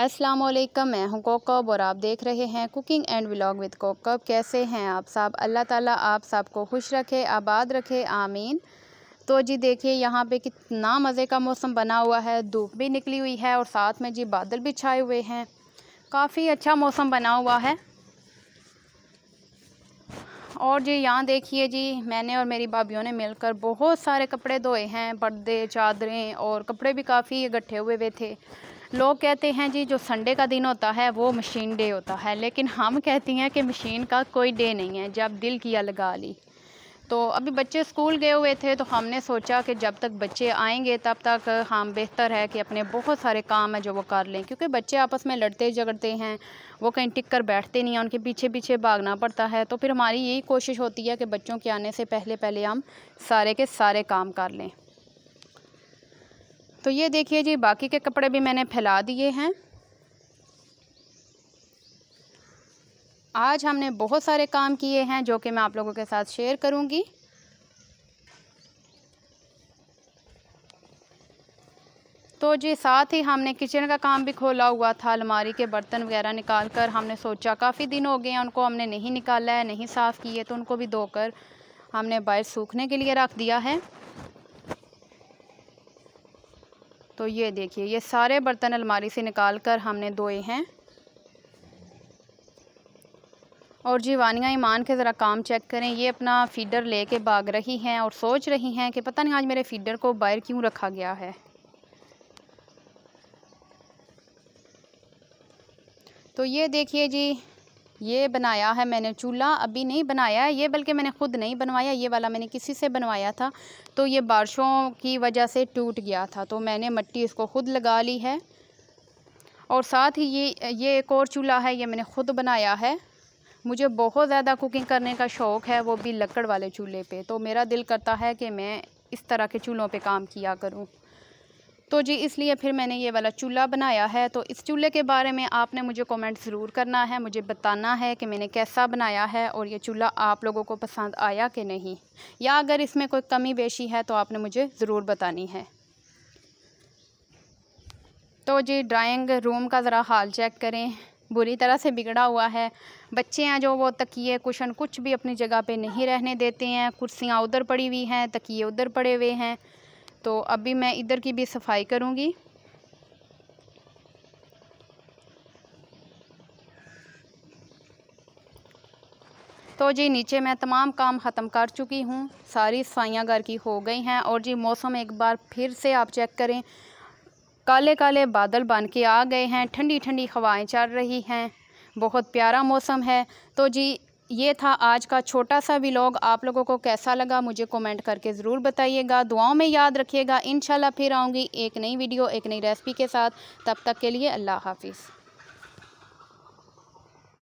अस्सलाम वालेकुम मैं हूं कोकब और आप देख रहे हैं cooking and vlog with Kokab कैसे हैं आप साहब अल्लाह ताला आप साहब को खुश रखे आबाद रखे आमीन तो जी देखिए यहाँ पे कितना मज़े का मौसम बना हुआ है धूप भी निकली हुई है और साथ में जी बादल भी छाए हुए हैं काफ़ी अच्छा मौसम बना हुआ है और जी यहाँ देखिए जी मैंने और मेरी भाभीियों ने मिलकर बहुत सारे कपड़े धोए हैं पर्दे चादरें और कपड़े भी काफ़ी इकट्ठे हुए हुए थे लोग कहते हैं जी जो संडे का दिन होता है वो मशीन डे होता है लेकिन हम कहती हैं कि मशीन का कोई डे नहीं है जब दिल किया लगा ली तो अभी बच्चे स्कूल गए हुए थे तो हमने सोचा कि जब तक बच्चे आएंगे तब तक हम बेहतर है कि अपने बहुत सारे काम हैं जो वो कर लें क्योंकि बच्चे आपस में लड़ते झगड़ते हैं वो कहीं टिक कर बैठते नहीं हैं उनके पीछे पीछे भागना पड़ता है तो फिर हमारी यही कोशिश होती है कि बच्चों के आने से पहले पहले हम सारे के सारे काम कर लें तो ये देखिए जी बाकी के कपड़े भी मैंने फैला दिए हैं आज हमने बहुत सारे काम किए हैं जो कि मैं आप लोगों के साथ शेयर करूंगी तो जी साथ ही हमने किचन का काम भी खोला हुआ था अलमारी के बर्तन वगैरह निकाल कर हमने सोचा काफ़ी दिन हो गए हैं उनको हमने नहीं निकाला है नहीं साफ़ किए तो उनको भी धोकर हमने बाहर सूखने के लिए रख दिया है तो ये देखिए ये सारे बर्तन अलमारी से निकाल कर हमने धोए हैं और जी वानिया ईमान के ज़रा काम चेक करें ये अपना फीडर लेके भाग रही हैं और सोच रही हैं कि पता नहीं आज मेरे फीडर को बाहर क्यों रखा गया है तो ये देखिए जी ये बनाया है मैंने चूल्हा अभी नहीं बनाया है ये बल्कि मैंने ख़ुद नहीं बनवाया ये वाला मैंने किसी से बनवाया था तो ये बारिशों की वजह से टूट गया था तो मैंने मट्टी इसको ख़ुद लगा ली है और साथ ही ये ये एक और चूल्हा है ये मैंने ख़ुद बनाया है मुझे बहुत ज़्यादा कुकिंग करने का शौक़ है वो भी लकड़ वाले चूल्हे पर तो मेरा दिल करता है कि मैं इस तरह के चूल्हों पर काम किया करूँ तो जी इसलिए फिर मैंने ये वाला चूल्हा बनाया है तो इस चूल्हे के बारे में आपने मुझे कमेंट ज़रूर करना है मुझे बताना है कि मैंने कैसा बनाया है और ये चूल्हा आप लोगों को पसंद आया कि नहीं या अगर इसमें कोई कमी बेशी है तो आपने मुझे ज़रूर बतानी है तो जी ड्राइंग रूम का ज़रा हाल चेक करें बुरी तरह से बिगड़ा हुआ है बच्चे हैं जो वो तकिए कुशन कुछ भी अपनी जगह पे नहीं रहने देते हैं कुर्सियाँ उधर पड़ी हुई हैं तकिए उधर पड़े हुए हैं तो अभी मैं इधर की भी सफाई करूँगी तो जी नीचे मैं तमाम काम ख़त्म कर चुकी हूँ सारी सफाइयाँ घर की हो गई हैं और जी मौसम एक बार फिर से आप चेक करें काले काले बादल बन के आ गए हैं ठंडी ठंडी हवाएं चल रही हैं बहुत प्यारा मौसम है तो जी ये था आज का छोटा सा व्लॉग आप लोगों को कैसा लगा मुझे कमेंट करके ज़रूर बताइएगा दुआओं में याद रखिएगा इन फिर आऊँगी एक नई वीडियो एक नई रेसिपी के साथ तब तक के लिए अल्लाह हाफिज़